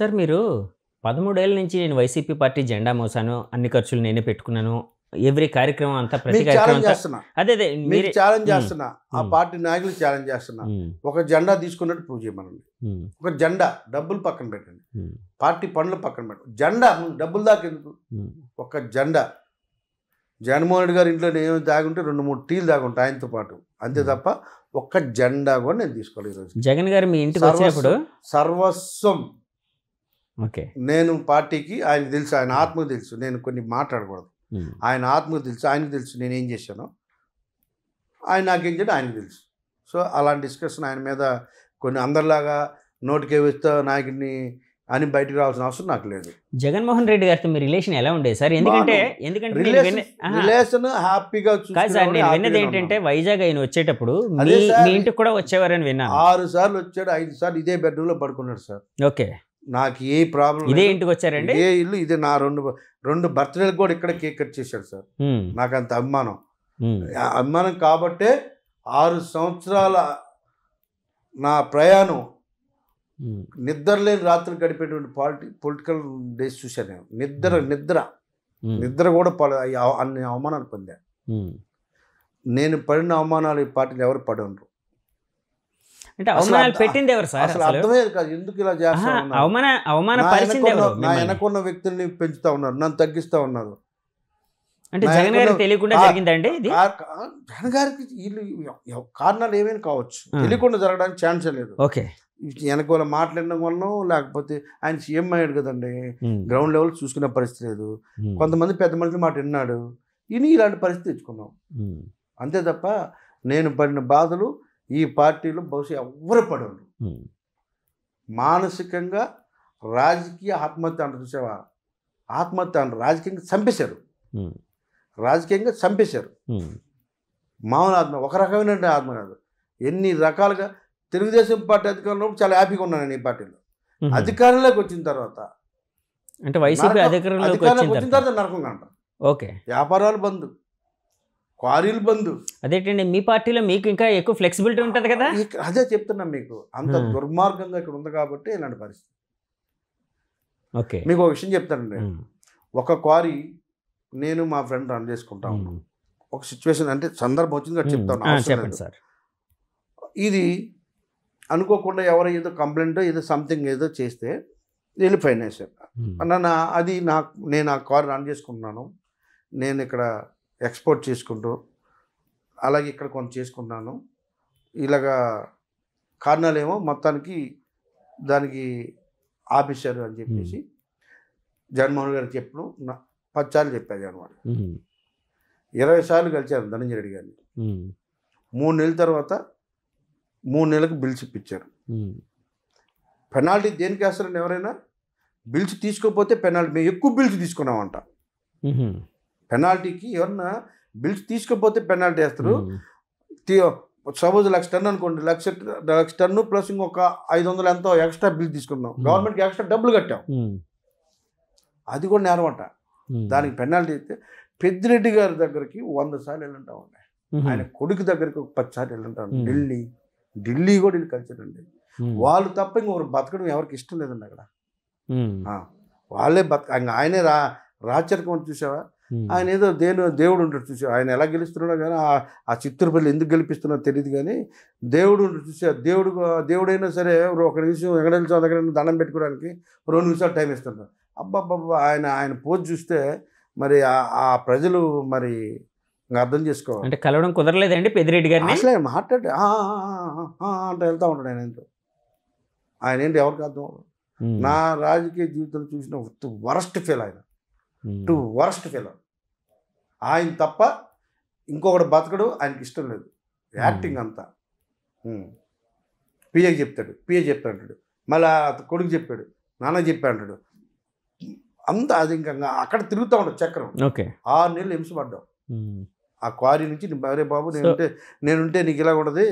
Sir మీరు పదమూడేళ్ళ నుంచి నేను వైసీపీ పార్టీ జెండా మోసాను అన్ని ఖర్చులు నేనే పెట్టుకున్నాను ఎవ్రీ కార్యక్రమం అంతా ప్రతి ఛాలెంజ్ చేస్తున్నా మీరు ఆ పార్టీ నాయకులు ఛాలెంజ్ చేస్తున్నా ఒక జెండా తీసుకున్నట్టు ప్రూవ్ చేయమనండి ఒక జెండా డబ్బులు పక్కన పెట్టండి పార్టీ పనులు పక్కన పెట్టండి జెండా డబ్బులు దాకా ఎందుకు ఒక జెండా జగన్మోహన్ రెడ్డి గారి ఇంట్లో నేను దాగుంటే రెండు మూడు టీలు దాగుంటా ఆయనతో పాటు అంతే తప్ప ఒక్క జెండా కూడా నేను తీసుకోవాలి ఈరోజు జగన్ గారు మీ ఇంటికి వచ్చినప్పుడు సర్వస్వం ఓకే నేను పార్టీకి ఆయన తెలుసు ఆయన hmm. ఆత్మకు తెలుసు నేను కొన్ని మాట్లాడకూడదు hmm. ఆయన ఆత్మకు తెలుసు ఆయనకు తెలుసు నేను ఏం చేశాను ఆయన నాకేం చేయడం ఆయనకు తెలుసు సో అలాంటి డిస్కషన్ ఆయన మీద కొన్ని అందరిలాగా నోటికే వేస్తా నాయకుడిని అని బయటకు రావాల్సిన అవసరం నాకు లేదు జగన్మోహన్ రెడ్డి గారితో మీ రిలేషన్ ఎలా ఉండేది సార్ ఎందుకంటే ఎందుకంటే రిలేషన్ హ్యాపీగా సార్ నేను విన్నది ఏంటంటే వైజాగ్ ఆయన వచ్చేటప్పుడు మీ ఇంటికి కూడా వచ్చేవారని విన్నాను ఆరు సార్లు వచ్చాడు ఐదు సార్లు ఇదే లో పడుకున్నాడు సార్ ఓకే నాకు ఏ ప్రాబ్లం ఇదే ఇంటికి వచ్చారండి ఏ ఇల్లు ఇది నా రెండు రెండు బర్త్డేలు కూడా ఇక్కడ కేక్ కట్ చేశాడు సార్ నాకు అంత అభిమానం అభిమానం కాబట్టే ఆరు సంవత్సరాల నా ప్రయాణం నిద్ర లేని రాత్రి గడిపేటువంటి పాలిటిక్ పొలిటికల్ డేస్ చూశాను నేను నిద్ర నిద్ర నిద్ర కూడా అన్ని అవమానాలు పొందాను నేను పడిన అవమానాలు ఈ పార్టీలు ఎవరు పడి అంటే అవమానాలు పెట్టింది ఎవరు సార్ అసలు అర్థమయ్యేది కాదు ఎందుకు ఇలా చేస్తా అవమాన అవమాన పరిచింది నా వెనకున్న వ్యక్తుల్ని పెంచుతా ఉన్నారు నన్ను తగ్గిస్తా ఉన్నారు అంటే జగన్ గారికి తెలియకుండా జరిగిందండి ఇది జగన్ గారికి వీళ్ళు కారణాలు ఏమైనా కావచ్చు తెలియకుండా జరగడానికి ఛాన్స్ లేదు ఓకే వెనక వల్ల మాట్లాడడం వలన లేకపోతే ఆయన సీఎం అయ్యాడు కదండి గ్రౌండ్ లెవెల్ చూసుకునే పరిస్థితి లేదు కొంతమంది పెద్ద మనుషులు మాట విన్నాడు ఇని ఇలాంటి పరిస్థితి తెచ్చుకున్నాం అంతే తప్ప నేను పడిన బాధలు ఈ పార్టీలో బహుశా ఎవ్వరు పడరు మానసికంగా రాజకీయ ఆత్మహత్య అంటారు చూసావా ఆత్మహత్య అంటారు రాజకీయంగా చంపేశారు రాజకీయంగా చంపేశారు మామూలు ఆత్మ ఒక రకమైన ఆత్మ కాదు ఎన్ని రకాలుగా తెలుగుదేశం పార్టీ అధికారంలో చాలా హ్యాపీగా ఉన్నాను నేను ఈ పార్టీలో అధికారంలోకి వచ్చిన తర్వాత అంటే వైసీపీ అధికారంలోకి వచ్చిన తర్వాత నరకంగా అంటారు ఓకే వ్యాపారాలు బంధువు క్వారీలు బంధు అదేంటండి మీ పార్టీలో మీకు ఇంకా ఎక్కువ ఫ్లెక్సిబిలిటీ ఉంటుంది కదా అదే చెప్తున్నా మీకు అంత దుర్మార్గంగా ఇక్కడ ఉంది కాబట్టి ఇలాంటి పరిస్థితి ఓకే మీకు ఒక విషయం చెప్తానండి ఒక క్వారీ నేను మా ఫ్రెండ్ రన్ చేసుకుంటా ఒక సిచ్యువేషన్ అంటే సందర్భం వచ్చింది కాబట్టి చెప్తాను సార్ ఇది అనుకోకుండా ఎవరు ఏదో కంప్లైంట్ ఏదో సంథింగ్ ఏదో చేస్తే వెళ్ళిపోయినాయి సార్ నా అది నాకు నేను ఆ కార్ రన్ చేసుకుంటున్నాను నేను ఇక్కడ ఎక్స్పోర్ట్ చేసుకుంటూ అలాగే ఇక్కడ కొంత చేసుకుంటున్నాను ఇలాగా కారణాలేమో మొత్తానికి దానికి ఆపేశారు అని చెప్పేసి జగన్మోహన్ గారు చెప్పడం పచ్చాలు చెప్పారు జగన్మోహన్ ఇరవై సార్లు కలిశాను ధనంజయ రెడ్డి గారిని మూడు నెలల తర్వాత మూడు నెలలకు బిల్స్ ఇప్పించారు పెనాల్టీ దేనికి వేస్తారని ఎవరైనా బిల్స్ తీసుకోకపోతే పెనాల్టీ మేము ఎక్కువ బిల్స్ తీసుకున్నామంట పెనాల్టీకి ఎవరన్నా బిల్స్ తీసుకుపోతే పెనాల్టీ వేస్తారు సపోజ్ లక్ష టన్ అనుకోండి లక్ష లక్ష టన్ను ప్లస్ ఇంకొక ఐదు వందలు ఎంతో ఎక్స్ట్రా బిల్ తీసుకున్నాం గవర్నమెంట్కి ఎక్స్ట్రా డబ్బులు కట్టాం అది కూడా నేరం అంట దానికి పెనాల్టీ అయితే పెద్దిరెడ్డి గారి దగ్గరికి వంద సార్లు ఉండే ఆయన కొడుకు దగ్గరికి ఒక పది సార్లు వెళ్ళుంటాను ఢిల్లీ ఢిల్లీ కూడా వీళ్ళు కల్చర్ అండి వాళ్ళు తప్ప ఇంకొకరు బతకడం ఎవరికి ఇష్టం లేదండి అక్కడ వాళ్ళే బతక ఆయనే రా రాచరికం చూసావా ఆయన ఏదో దేని దేవుడు ఉంటాడు చూసి ఆయన ఎలా గెలుస్తున్నాడో కానీ ఆ చిత్రపల్లి ఎందుకు గెలిపిస్తున్నా తెలియదు కానీ దేవుడు చూసి దేవుడు దేవుడైనా సరే ఒక నిమిషం వెంకటేశ్వర స్వామి దగ్గర దండం పెట్టుకోవడానికి రెండు నిమిషాలు టైం ఇస్తుంటారు అబ్బాబ్బా ఆయన ఆయన పోజ్ చూస్తే మరి ఆ ప్రజలు మరి అర్థం చేసుకోవాలి అంటే కలవడం కుదరలేదండి పెద్దిరెడ్డి గారిని అసలే ఆయన మాట్లాడి అంటే వెళ్తూ ఉంటాడు ఆయన ఏంటో ఆయన ఏంటి ఎవరికి అర్థం నా రాజకీయ జీవితంలో చూసిన వరస్ట్ ఫెయిల్ ఆయన టు వరస్ట్ ఫిలం ఆయన తప్ప ఇంకొకటి బతకడు ఆయనకి ఇష్టం లేదు యాక్టింగ్ అంతా పిఏకి చెప్తాడు పిఏ చెప్తాడు అంటాడు మళ్ళీ కొడుకు చెప్పాడు నాన్న చెప్పాడు అంటాడు అంతా అది ఇంకా అక్కడ తిరుగుతూ ఉండదు చక్రం ఓకే ఆరు నెలలు పడ్డావు ఆ క్వారీ నుంచి అరే బాబు నేనుంటే నేనుంటే నీకు ఇలా ఉండదు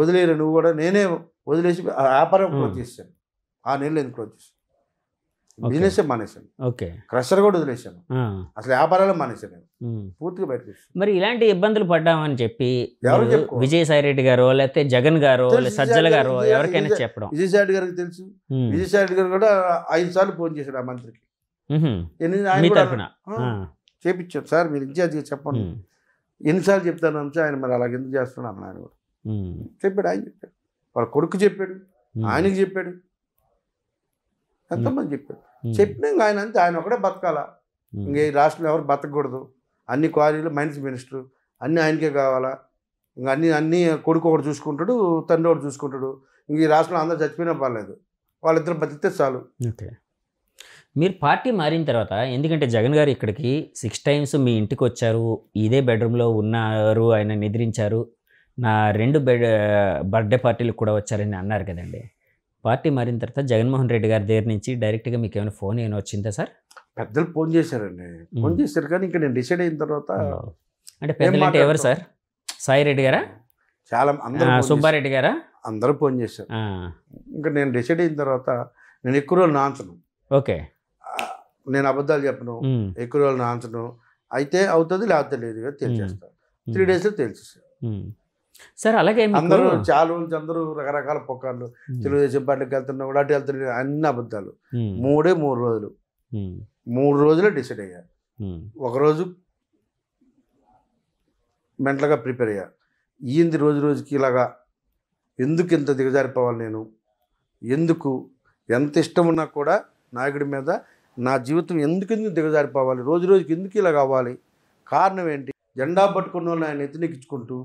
వదిలేరు నువ్వు కూడా నేనే వదిలేసి వ్యాపారం క్లోజ్ చేశాను ఆ నెలలు ఎందుకు క్లోజ్ చేశాను బిజినెస్ మానేశాను ఓకే క్రషర్ కూడా వదిలేశాను అసలు వ్యాపారాలు మానేశాను పూర్తిగా బయట మరి ఇలాంటి ఇబ్బందులు పడ్డామని చెప్పి విజయసాయి రెడ్డి గారు లేకపోతే జగన్ గారు సజ్జల గారు ఎవరికైనా చెప్పడం విజయసాయి రెడ్డి గారికి తెలుసు విజయసాయి రెడ్డి గారు కూడా ఐదు సార్లు ఫోన్ చేశాడు ఆ మంత్రికి చేపించాడు సార్ మీరు ఇన్ఛార్జిగా చెప్పండి ఎన్నిసార్లు చెప్తాను అంశం ఆయన మరి అలాగ ఎందుకు చేస్తున్నాను ఆయన కూడా చెప్పాడు ఆయన చెప్పాడు వాళ్ళ కొడుకు చెప్పాడు ఆయనకి చెప్పాడు ఎంతమంది చెప్పారు చెప్పినాక ఆయన అంతే ఆయన బతకాల ఇంక ఇంకే రాష్ట్రంలో ఎవరు బతకూడదు అన్ని క్వారీలు మైన్స్ మినిస్టర్ అన్నీ ఆయనకే కావాలా ఇంకా అన్ని అన్ని కొడుకు ఒకటి చూసుకుంటాడు తండ్రి ఒకటి చూసుకుంటాడు ఇంక ఈ రాష్ట్రంలో అందరూ చచ్చిపోయినా పర్లేదు వాళ్ళిద్దరు బతికితే చాలు ఓకే మీరు పార్టీ మారిన తర్వాత ఎందుకంటే జగన్ గారు ఇక్కడికి సిక్స్ టైమ్స్ మీ ఇంటికి వచ్చారు ఇదే బెడ్రూమ్లో ఉన్నారు ఆయన నిద్రించారు నా రెండు బెడ్ బర్త్డే పార్టీలకు కూడా వచ్చారని అన్నారు కదండి పార్టీ మారిన తర్వాత జగన్మోహన్ రెడ్డి గారి దగ్గర నుంచి డైరెక్ట్గా మీకు ఏమైనా ఫోన్ ఏమైనా వచ్చిందా సార్ పెద్దలు ఫోన్ చేశారండి ఫోన్ చేశారు కానీ ఇంకా నేను డిసైడ్ అయిన తర్వాత అంటే పెద్దలు అంటే ఎవరు సార్ సాయి రెడ్డి గారా చాలా అందరూ సుబ్బారెడ్డి గారా అందరూ ఫోన్ చేశారు ఇంకా నేను డిసైడ్ అయిన తర్వాత నేను ఎక్కువ రోజులు నాంచను ఓకే నేను అబద్ధాలు చెప్పను ఎక్కువ రోజులు నాంచను అయితే అవుతుంది లేకపోతే లేదు తెలియజేస్తాను త్రీ డేస్లో తెలిసేసాను సార్ అలాగే అందరూ చాలు అందరూ రకరకాల పొక్కాళ్ళు తెలుగుదేశం పార్టీకి వెళ్తున్నా కూడా అటు వెళ్తున్నా అన్ని అబద్ధాలు మూడే మూడు రోజులు మూడు రోజులే డిసైడ్ అయ్యా ఒకరోజు మెంటల్గా ప్రిపేర్ అయ్యా ఈంది రోజు రోజుకి ఇలాగా ఎందుకు ఇంత దిగజారిపోవాలి నేను ఎందుకు ఎంత ఇష్టం ఉన్నా కూడా నాయకుడి మీద నా జీవితం ఎందుకు ఎందుకు దిగజారిపోవాలి రోజు రోజుకి ఎందుకు ఇలా కావాలి కారణం ఏంటి జెండా పట్టుకున్న వాళ్ళని ఆయన ఎత్తినెక్కించుకుంటూ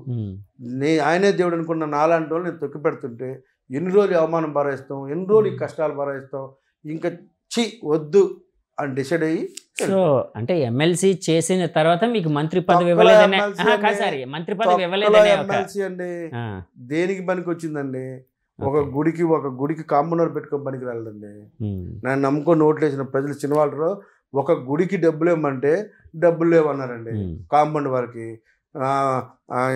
నే ఆయనే దేవుడు అనుకున్న నాలాంటి వాళ్ళు నేను తొక్కి పెడుతుంటే ఎన్ని రోజులు అవమానం భరాయిస్తాం ఎన్ని రోజులు కష్టాలు భరాయిస్తాం ఇంకా చి వద్దు అని డిసైడ్ అయ్యి సో అంటే ఎమ్మెల్సీ చేసిన తర్వాత మీకు మంత్రి పదవి మంత్రి పదవి ఎమ్మెల్సీ అండి దేనికి పనికి వచ్చిందండి ఒక గుడికి ఒక గుడికి కాంపౌండర్ పెట్టుకొని పనికి రాలేదండి నన్ను నమ్ముకొని వేసిన ప్రజలు చిన్నవాళ్ళు ఒక గుడికి డబ్బులు ఇవ్వమంటే డబ్బులు లేవన్నారండి కాంపౌండ్ వారికి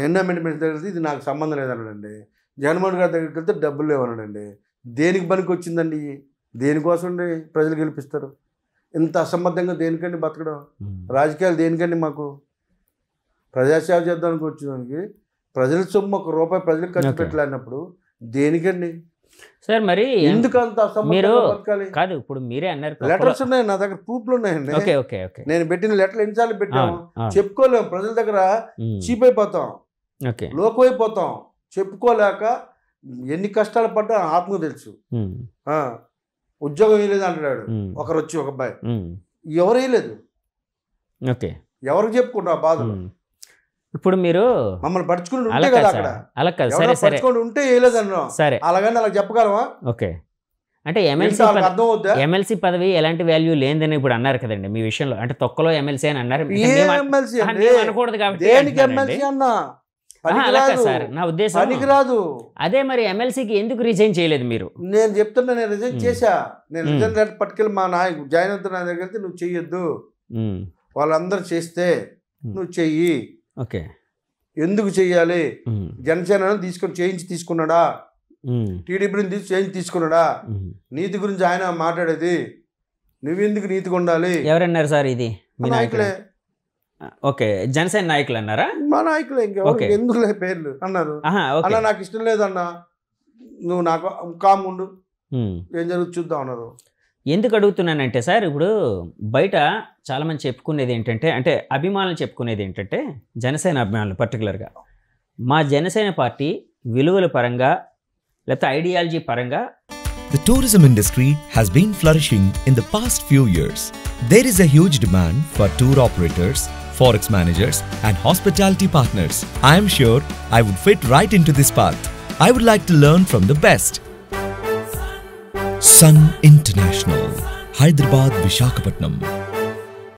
ఎన్విరాన్మెంట్ దగ్గర ఇది నాకు సంబంధం లేదన్నాడండి జగన్మోహన్ గారి దగ్గరికి వెళ్తే డబ్బులు లేవన్నాడండి దేనికి పనికి వచ్చిందండి దేనికోసం ప్రజలు గెలిపిస్తారు ఇంత అసంబద్ధంగా దేనికండి బతకడం రాజకీయాలు దేనికండి మాకు ప్రజాసేవ చేద్దానికి వచ్చేదానికి ప్రజల సొమ్ము ఒక రూపాయి ప్రజలకు ఖర్చు పెట్టలేనప్పుడు దేనికండి సార్ మరి ఎందుకంత మీరు కాదు ఇప్పుడు మీరే అన్నారు లెటర్స్ ఉన్నాయి నా దగ్గర ప్రూఫ్లు ఉన్నాయండి ఓకే ఓకే ఓకే నేను పెట్టిన లెటర్లు ఎన్నిసార్లు పెట్టాను చెప్పుకోలేము ప్రజల దగ్గర చీప్ అయిపోతాం ఓకే లోకైపోతాం అయిపోతాం చెప్పుకోలేక ఎన్ని కష్టాలు పడ్డా ఆత్మకు తెలుసు ఉద్యోగం వేయలేదు అంటున్నాడు ఒకరు వచ్చి ఒక అబ్బాయి ఎవరు వేయలేదు ఓకే ఎవరికి చెప్పుకుంటా బాధలు ఇప్పుడు మీరు మమ్మల్ని పరుచుకుని అలా కదా అక్కడ అలా కాదు సరే సరే ఉంటే వేయలేదన్నా సరే అలాగని అలా చెప్పగలవా ఓకే అంటే ఎమ్మెల్సీ ఎమ్మెల్సీ పదవి ఎలాంటి వాల్యూ లేదని ఇప్పుడు అన్నారు కదండి మీ విషయంలో అంటే తొక్కలో ఎమ్మెల్సీ అని అన్నారు అనకూడదు కాబట్టి నా ఉద్దేశం రాదు అదే మరి ఎమ్మెల్సీకి ఎందుకు రిజైన్ చేయలేదు మీరు నేను చెప్తున్నా నేను రిజైన్ చేశా నేను రిజైన్ పట్టుకెళ్ళి మా నాయకు జాయిన్ అవుతున్నా దగ్గర నువ్వు చెయ్యొద్దు వాళ్ళందరూ చేస్తే నువ్వు చెయ్యి ఓకే ఎందుకు చేయాలి జనసేన తీసుకొని చేయించి తీసుకున్నాడా టీడీపీని తీసి చేయించి తీసుకున్నాడా నీతి గురించి ఆయన మాట్లాడేది నువ్వెందుకు నీతిగా ఉండాలి ఎవరన్నారు సార్ ఇది మీ నాయకులే ఓకే జనసేన నాయకులు అన్నారా మా నాయకులే ఇంకా ఎందుకు పేర్లు అన్నారు అన్న నాకు ఇష్టం లేదన్నా నువ్వు నాకు కాముండు ఏం జరుగుతుంది చూద్దాం అన్నారు ఎందుకు అడుగుతున్నానంటే సార్ ఇప్పుడు బయట చాలామంది చెప్పుకునేది ఏంటంటే అంటే అభిమానులు చెప్పుకునేది ఏంటంటే జనసేన అభిమానులు పర్టికులర్గా మా జనసేన పార్టీ విలువల పరంగా లేకపోతే ఐడియాలజీ పరంగా The tourism industry has been flourishing in the past few years. There is a huge demand for tour operators, forex managers, and hospitality partners. I am sure I would fit right into this path. I would like to learn from the best Sun International Hyderabad Visakhapatnam